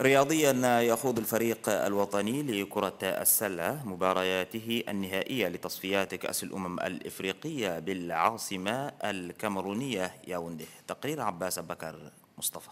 رياضيا يخوض الفريق الوطني لكرة السلة مبارياته النهائية لتصفيات كأس الأمم الإفريقية بالعاصمة الكاميرونية ياوندي تقرير عباس بكر مصطفى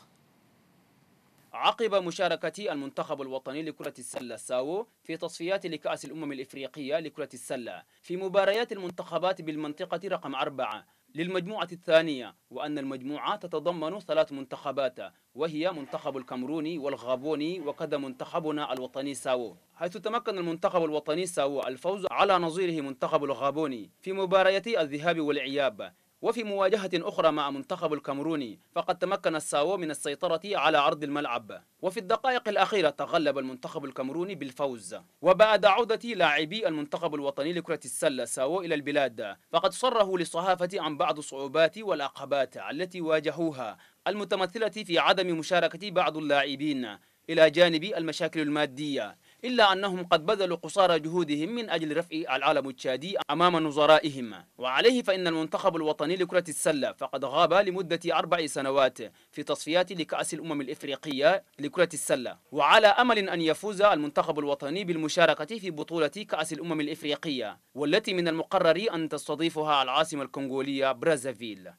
عقب مشاركة المنتخب الوطني لكرة السلة ساو في تصفيات لكأس الأمم الإفريقية لكرة السلة في مباريات المنتخبات بالمنطقة رقم أربعة للمجموعة الثانية وأن المجموعة تتضمن ثلاث منتخبات وهي منتخب الكامروني والغابوني وكذا منتخبنا الوطني ساو حيث تمكن المنتخب الوطني ساو الفوز على نظيره منتخب الغابوني في مباريتي الذهاب والعياب وفي مواجهة أخرى مع منتخب الكاميروني فقد تمكن الساو من السيطرة على عرض الملعب وفي الدقائق الأخيرة تغلب المنتخب الكاميروني بالفوز وبعد عودة لاعبي المنتخب الوطني لكرة السلة ساو إلى البلاد فقد صرحوا للصحافة عن بعض الصعوبات والأقبات التي واجهوها المتمثلة في عدم مشاركة بعض اللاعبين إلى جانب المشاكل المادية إلا أنهم قد بذلوا قصارى جهودهم من أجل رفع العالم التشادي أمام نظرائهم وعليه فإن المنتخب الوطني لكرة السلة فقد غاب لمدة أربع سنوات في تصفيات لكأس الأمم الإفريقية لكرة السلة وعلى أمل أن يفوز المنتخب الوطني بالمشاركة في بطولة كأس الأمم الإفريقية والتي من المقرر أن تستضيفها العاصمة الكونغولية برازافيل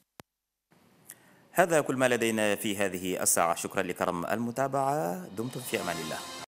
هذا كل ما لدينا في هذه الساعة شكرا لكرم المتابعة دمتم في أمان الله